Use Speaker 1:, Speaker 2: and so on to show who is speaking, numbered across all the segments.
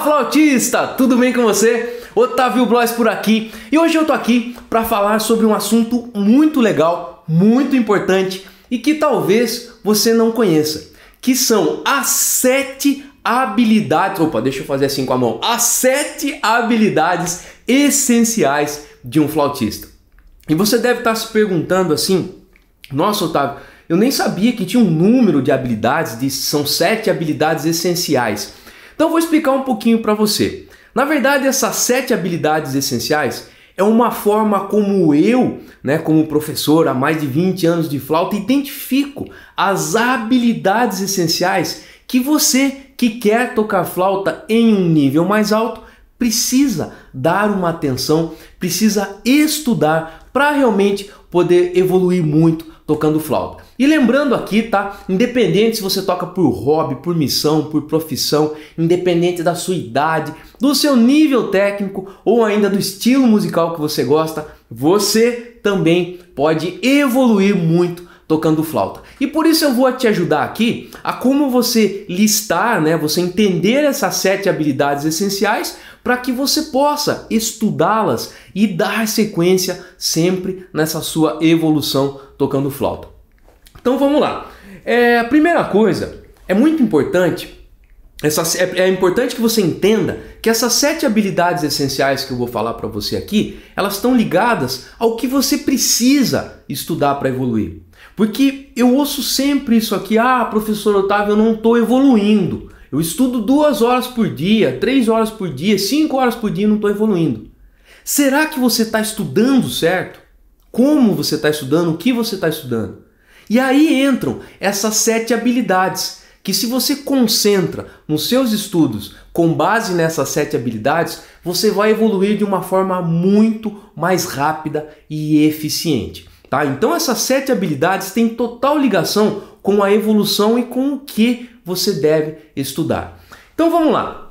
Speaker 1: flautista, tudo bem com você? Otávio Blois por aqui e hoje eu tô aqui para falar sobre um assunto muito legal, muito importante e que talvez você não conheça, que são as sete habilidades, opa, deixa eu fazer assim com a mão, as sete habilidades essenciais de um flautista. E você deve estar tá se perguntando assim, nossa Otávio, eu nem sabia que tinha um número de habilidades, de, são sete habilidades essenciais. Então vou explicar um pouquinho para você. Na verdade, essas sete habilidades essenciais é uma forma como eu, né, como professor há mais de 20 anos de flauta, identifico as habilidades essenciais que você que quer tocar flauta em um nível mais alto precisa dar uma atenção, precisa estudar para realmente poder evoluir muito tocando flauta. E lembrando aqui, tá? Independente se você toca por hobby, por missão, por profissão, independente da sua idade, do seu nível técnico ou ainda do estilo musical que você gosta, você também pode evoluir muito tocando flauta. E por isso eu vou te ajudar aqui a como você listar, né, você entender essas sete habilidades essenciais para que você possa estudá-las e dar sequência sempre nessa sua evolução tocando flauta. Então vamos lá. É, a primeira coisa é muito importante. Essa, é, é importante que você entenda que essas sete habilidades essenciais que eu vou falar para você aqui, elas estão ligadas ao que você precisa estudar para evoluir. Porque eu ouço sempre isso aqui, ah, professor Otávio, eu não estou evoluindo. Eu estudo duas horas por dia, três horas por dia, cinco horas por dia e não estou evoluindo. Será que você está estudando certo? como você está estudando, o que você está estudando. E aí entram essas sete habilidades que se você concentra nos seus estudos com base nessas sete habilidades, você vai evoluir de uma forma muito mais rápida e eficiente. Tá? Então essas sete habilidades têm total ligação com a evolução e com o que você deve estudar. Então vamos lá.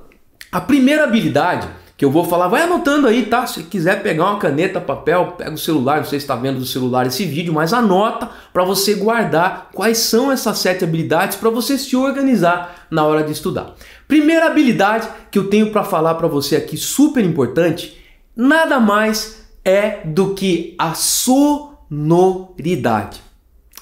Speaker 1: A primeira habilidade que eu vou falar, vai anotando aí, tá? Se quiser pegar uma caneta, papel, pega o celular, não sei se está vendo do celular esse vídeo, mas anota para você guardar quais são essas sete habilidades para você se organizar na hora de estudar. Primeira habilidade que eu tenho para falar para você aqui, super importante, nada mais é do que a sonoridade.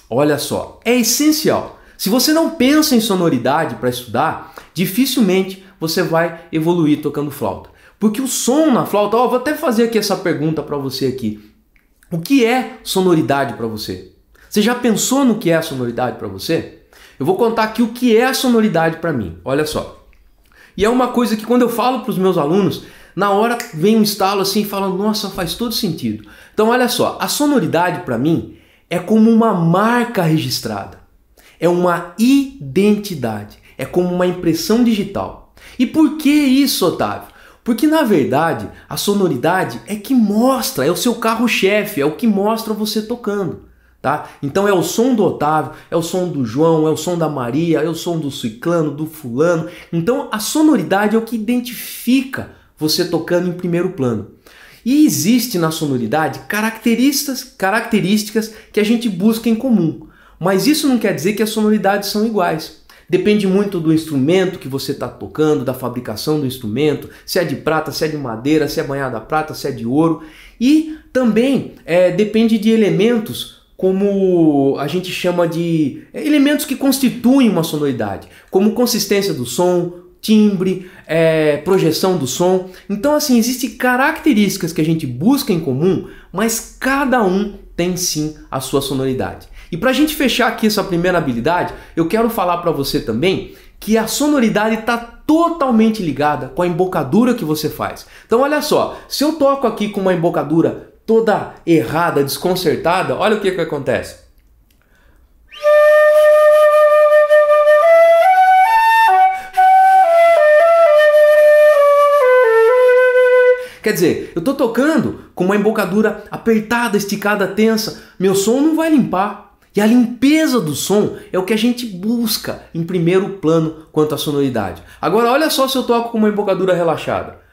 Speaker 1: Olha só, é essencial. Se você não pensa em sonoridade para estudar, dificilmente você vai evoluir tocando flauta. Porque o som na flauta, ó, vou até fazer aqui essa pergunta para você aqui. O que é sonoridade para você? Você já pensou no que é sonoridade para você? Eu vou contar aqui o que é sonoridade para mim. Olha só. E é uma coisa que quando eu falo para os meus alunos, na hora vem um estalo assim e fala: "Nossa, faz todo sentido". Então olha só, a sonoridade para mim é como uma marca registrada. É uma identidade, é como uma impressão digital. E por que isso, Otávio? Porque na verdade, a sonoridade é que mostra, é o seu carro-chefe, é o que mostra você tocando. Tá? Então é o som do Otávio, é o som do João, é o som da Maria, é o som do Ciclano, do Fulano. Então a sonoridade é o que identifica você tocando em primeiro plano. E existe na sonoridade características, características que a gente busca em comum. Mas isso não quer dizer que as sonoridades são iguais. Depende muito do instrumento que você está tocando, da fabricação do instrumento, se é de prata, se é de madeira, se é banhada a prata, se é de ouro. E também é, depende de elementos como a gente chama de é, elementos que constituem uma sonoridade, como consistência do som, timbre, é, projeção do som. Então, assim, existem características que a gente busca em comum, mas cada um tem sim a sua sonoridade. E para a gente fechar aqui essa primeira habilidade, eu quero falar para você também que a sonoridade está totalmente ligada com a embocadura que você faz. Então olha só, se eu toco aqui com uma embocadura toda errada, desconcertada, olha o que, que acontece. Quer dizer, eu estou tocando com uma embocadura apertada, esticada, tensa, meu som não vai limpar, e a limpeza do som é o que a gente busca em primeiro plano quanto à sonoridade. Agora olha só se eu toco com uma embocadura relaxada.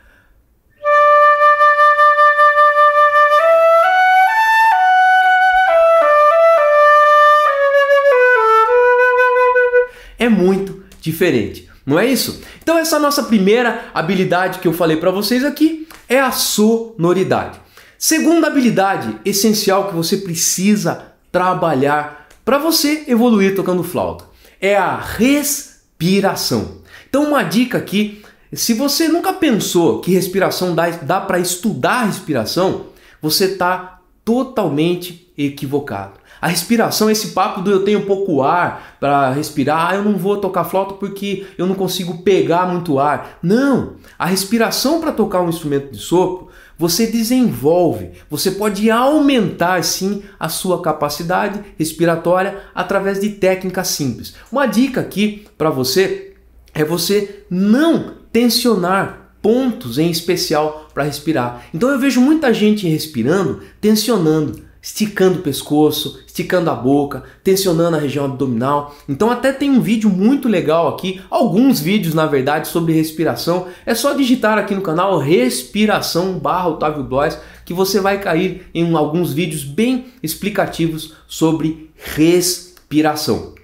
Speaker 1: É muito diferente, não é isso? Então essa nossa primeira habilidade que eu falei para vocês aqui é a sonoridade. Segunda habilidade essencial que você precisa trabalhar para você evoluir tocando flauta. É a respiração. Então, uma dica aqui: se você nunca pensou que respiração dá, dá para estudar respiração, você está totalmente equivocado. A respiração, esse papo do eu tenho pouco ar para respirar, ah, eu não vou tocar flauta porque eu não consigo pegar muito ar. Não! A respiração para tocar um instrumento de sopro você desenvolve, você pode aumentar sim a sua capacidade respiratória através de técnicas simples. Uma dica aqui para você é você não tensionar pontos em especial para respirar. Então eu vejo muita gente respirando, tensionando esticando o pescoço, esticando a boca, tensionando a região abdominal. Então até tem um vídeo muito legal aqui, alguns vídeos na verdade sobre respiração. É só digitar aqui no canal respiração barra Otávio Blois que você vai cair em alguns vídeos bem explicativos sobre respiração.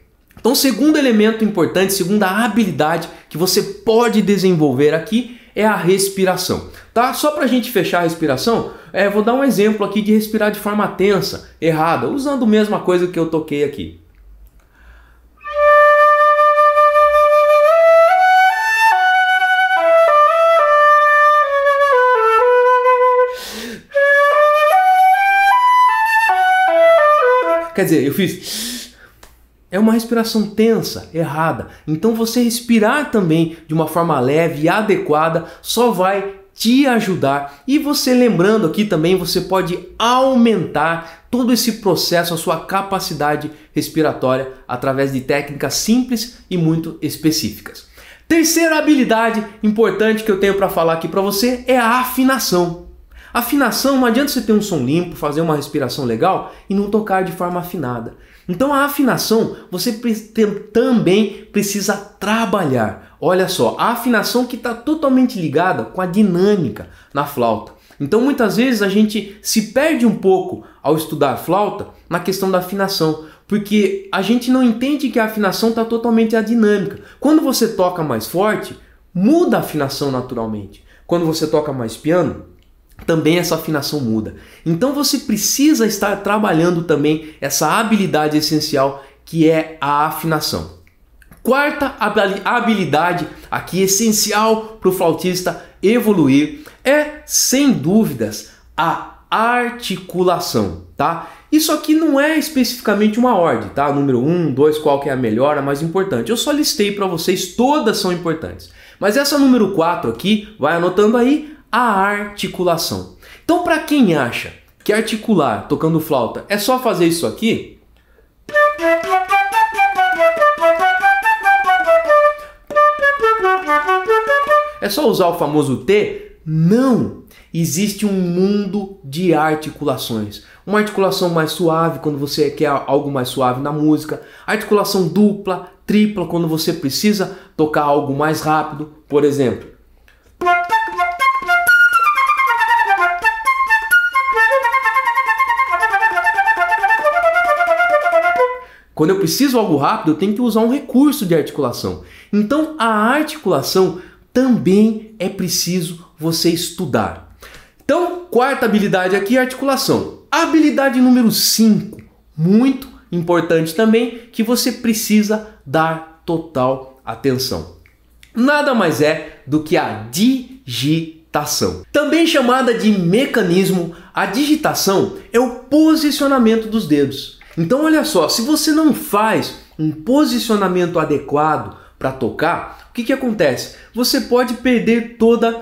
Speaker 1: Então, segundo elemento importante, segunda habilidade que você pode desenvolver aqui é a respiração. Tá? Só para a gente fechar a respiração, é, vou dar um exemplo aqui de respirar de forma tensa, errada, usando a mesma coisa que eu toquei aqui. Quer dizer, eu fiz. É uma respiração tensa, errada. Então você respirar também de uma forma leve e adequada só vai te ajudar. E você lembrando aqui também, você pode aumentar todo esse processo, a sua capacidade respiratória através de técnicas simples e muito específicas. Terceira habilidade importante que eu tenho para falar aqui para você é a afinação. Afinação, não adianta você ter um som limpo, fazer uma respiração legal e não tocar de forma afinada. Então a afinação você também precisa trabalhar. Olha só, a afinação que está totalmente ligada com a dinâmica na flauta. Então muitas vezes a gente se perde um pouco ao estudar flauta na questão da afinação, porque a gente não entende que a afinação está totalmente a dinâmica. Quando você toca mais forte, muda a afinação naturalmente. Quando você toca mais piano, também essa afinação muda. Então você precisa estar trabalhando também essa habilidade essencial que é a afinação. Quarta habilidade aqui essencial para o flautista evoluir é, sem dúvidas, a articulação, tá? Isso aqui não é especificamente uma ordem, tá? Número 1, um, 2, qual que é a melhor, a mais importante. Eu só listei para vocês, todas são importantes. Mas essa número 4 aqui, vai anotando aí, a articulação. Então, para quem acha que articular tocando flauta é só fazer isso aqui. É só usar o famoso T? Não! Existe um mundo de articulações. Uma articulação mais suave quando você quer algo mais suave na música, articulação dupla, tripla quando você precisa tocar algo mais rápido, por exemplo. Quando eu preciso algo rápido, eu tenho que usar um recurso de articulação. Então, a articulação também é preciso você estudar. Então, quarta habilidade aqui é articulação. Habilidade número 5, muito importante também, que você precisa dar total atenção. Nada mais é do que a digitação. Também chamada de mecanismo, a digitação é o posicionamento dos dedos. Então olha só, se você não faz um posicionamento adequado para tocar, o que, que acontece? Você pode perder toda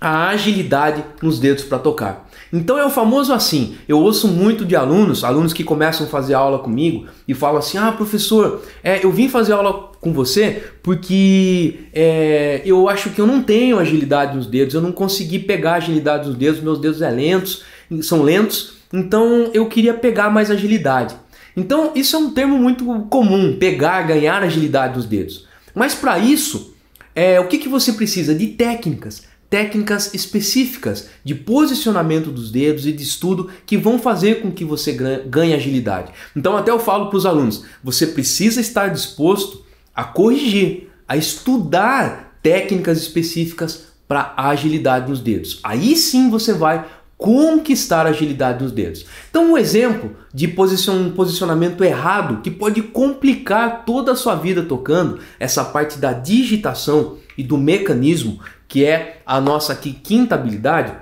Speaker 1: a agilidade nos dedos para tocar. Então é o famoso assim. Eu ouço muito de alunos, alunos que começam a fazer aula comigo e falam assim: Ah, professor, é, eu vim fazer aula com você porque é, eu acho que eu não tenho agilidade nos dedos, eu não consegui pegar agilidade nos dedos, meus dedos é lentos, são lentos então eu queria pegar mais agilidade. Então isso é um termo muito comum, pegar, ganhar agilidade dos dedos. Mas para isso, é, o que, que você precisa? De técnicas, técnicas específicas de posicionamento dos dedos e de estudo que vão fazer com que você ganhe agilidade. Então até eu falo para os alunos, você precisa estar disposto a corrigir, a estudar técnicas específicas para agilidade nos dedos. Aí sim você vai conquistar a agilidade dos dedos. Então, um exemplo de um posicionamento errado que pode complicar toda a sua vida tocando essa parte da digitação e do mecanismo, que é a nossa aqui quinta habilidade,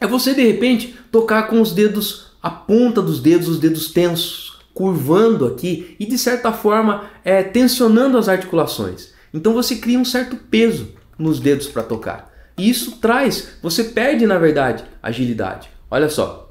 Speaker 1: é você de repente tocar com os dedos, a ponta dos dedos, os dedos tensos, curvando aqui e de certa forma é, tensionando as articulações. Então você cria um certo peso nos dedos para tocar. Isso traz, você perde na verdade agilidade. Olha só.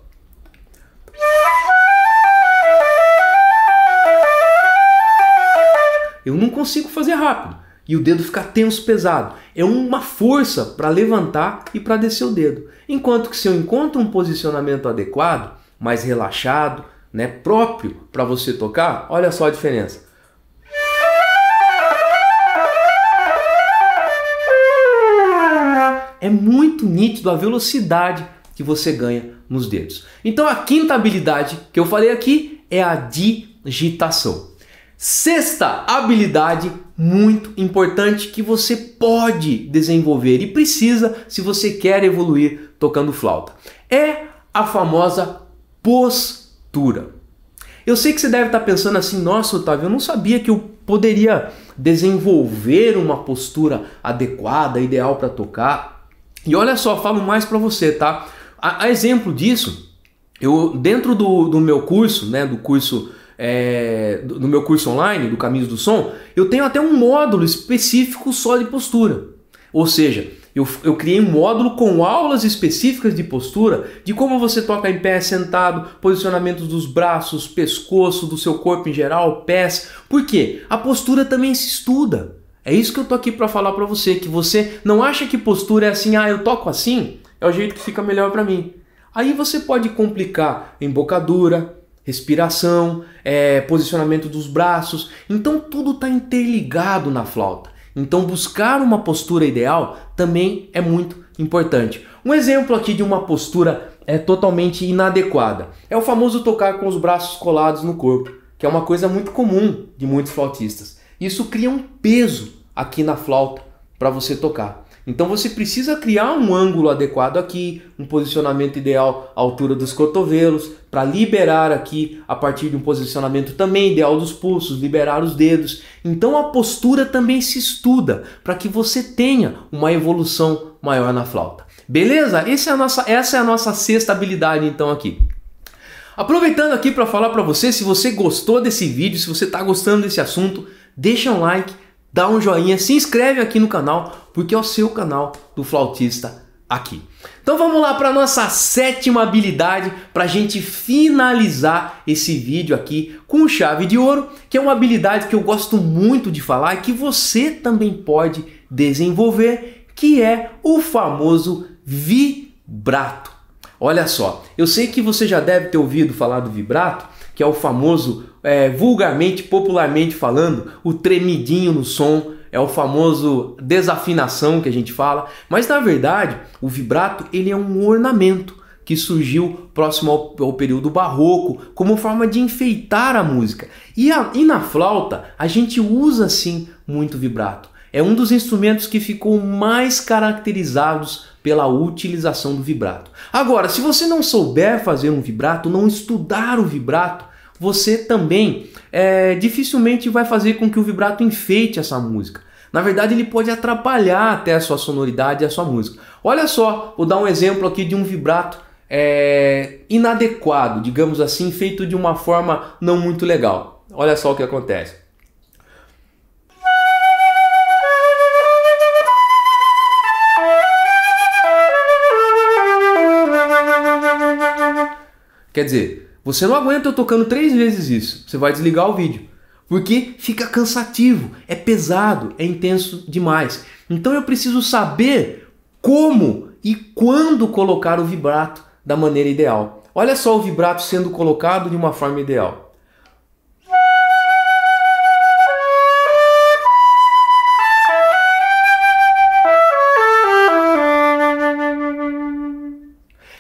Speaker 1: Eu não consigo fazer rápido e o dedo fica tenso, pesado. É uma força para levantar e para descer o dedo. Enquanto que se eu encontro um posicionamento adequado, mais relaxado, né, próprio para você tocar, olha só a diferença. é muito nítido a velocidade que você ganha nos dedos. Então a quinta habilidade que eu falei aqui é a digitação. Sexta habilidade muito importante que você pode desenvolver e precisa se você quer evoluir tocando flauta. É a famosa postura. Eu sei que você deve estar pensando assim, nossa, Otávio, eu não sabia que eu poderia desenvolver uma postura adequada, ideal para tocar. E olha só, falo mais para você, tá? A, a, exemplo disso, eu dentro do, do meu curso, né, do curso é, do, do meu curso online, do Caminhos do Som, eu tenho até um módulo específico só de postura. Ou seja, eu, eu, criei um módulo com aulas específicas de postura, de como você toca em pé sentado, posicionamentos dos braços, pescoço, do seu corpo em geral, pés. Por quê? A postura também se estuda. É isso que eu tô aqui para falar para você, que você não acha que postura é assim, ah, eu toco assim, é o jeito que fica melhor para mim. Aí você pode complicar embocadura, respiração, é, posicionamento dos braços. Então tudo está interligado na flauta. Então buscar uma postura ideal também é muito importante. Um exemplo aqui de uma postura é totalmente inadequada é o famoso tocar com os braços colados no corpo, que é uma coisa muito comum de muitos flautistas. Isso cria um peso aqui na flauta para você tocar. Então você precisa criar um ângulo adequado aqui, um posicionamento ideal à altura dos cotovelos, para liberar aqui a partir de um posicionamento também ideal dos pulsos, liberar os dedos. Então a postura também se estuda para que você tenha uma evolução maior na flauta. Beleza? Essa é a nossa, essa é a nossa sexta habilidade então aqui. Aproveitando aqui para falar para você, se você gostou desse vídeo, se você está gostando desse assunto, deixa um like, dá um joinha, se inscreve aqui no canal, porque é o seu canal do flautista aqui. Então vamos lá para nossa sétima habilidade para a gente finalizar esse vídeo aqui com chave de ouro, que é uma habilidade que eu gosto muito de falar e que você também pode desenvolver, que é o famoso vibrato. Olha só, eu sei que você já deve ter ouvido falar do vibrato, que é o famoso é, vulgarmente, popularmente falando, o tremidinho no som, é o famoso desafinação que a gente fala, mas na verdade o vibrato ele é um ornamento que surgiu próximo ao, ao período barroco como forma de enfeitar a música. E, a, e na flauta a gente usa sim muito vibrato. É um dos instrumentos que ficou mais caracterizados pela utilização do vibrato. Agora, se você não souber fazer um vibrato, não estudar o vibrato, você também é, dificilmente vai fazer com que o vibrato enfeite essa música. Na verdade, ele pode atrapalhar até a sua sonoridade e a sua música. Olha só, vou dar um exemplo aqui de um vibrato é, inadequado, digamos assim, feito de uma forma não muito legal. Olha só o que acontece. Quer dizer, você não aguenta eu tocando três vezes isso. Você vai desligar o vídeo. Porque fica cansativo, é pesado, é intenso demais. Então eu preciso saber como e quando colocar o vibrato da maneira ideal. Olha só o vibrato sendo colocado de uma forma ideal.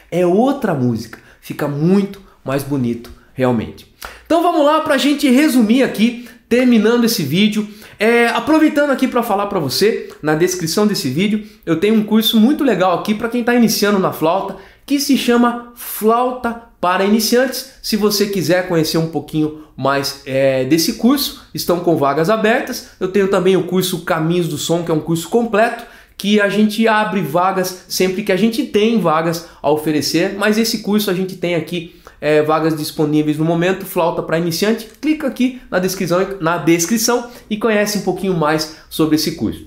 Speaker 1: É outra música, fica muito mais bonito realmente. Então vamos lá para a gente resumir aqui, terminando esse vídeo. É, aproveitando aqui para falar para você, na descrição desse vídeo, eu tenho um curso muito legal aqui para quem está iniciando na flauta, que se chama Flauta para Iniciantes. Se você quiser conhecer um pouquinho mais é, desse curso, estão com vagas abertas. Eu tenho também o curso Caminhos do Som, que é um curso completo que a gente abre vagas sempre que a gente tem vagas a oferecer, mas esse curso a gente tem aqui é, vagas disponíveis no momento, flauta para iniciante, clica aqui na descrição, na descrição e conhece um pouquinho mais sobre esse curso.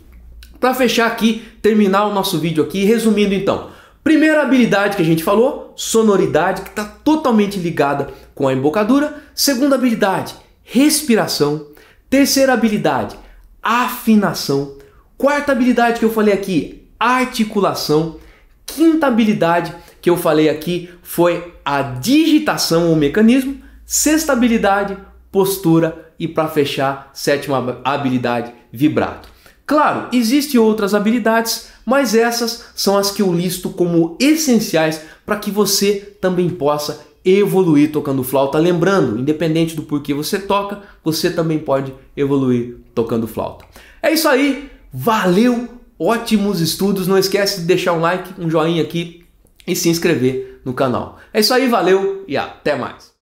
Speaker 1: Para fechar aqui, terminar o nosso vídeo aqui, resumindo então. Primeira habilidade que a gente falou, sonoridade, que está totalmente ligada com a embocadura. Segunda habilidade, respiração. Terceira habilidade, afinação. Quarta habilidade que eu falei aqui, articulação. Quinta habilidade que eu falei aqui foi a digitação ou mecanismo. Sexta habilidade, postura. E para fechar, sétima habilidade, vibrato. Claro, existem outras habilidades, mas essas são as que eu listo como essenciais para que você também possa evoluir tocando flauta. Lembrando, independente do porquê você toca, você também pode evoluir tocando flauta. É isso aí, Valeu, ótimos estudos. Não esquece de deixar um like, um joinha aqui e se inscrever no canal. É isso aí, valeu e até mais.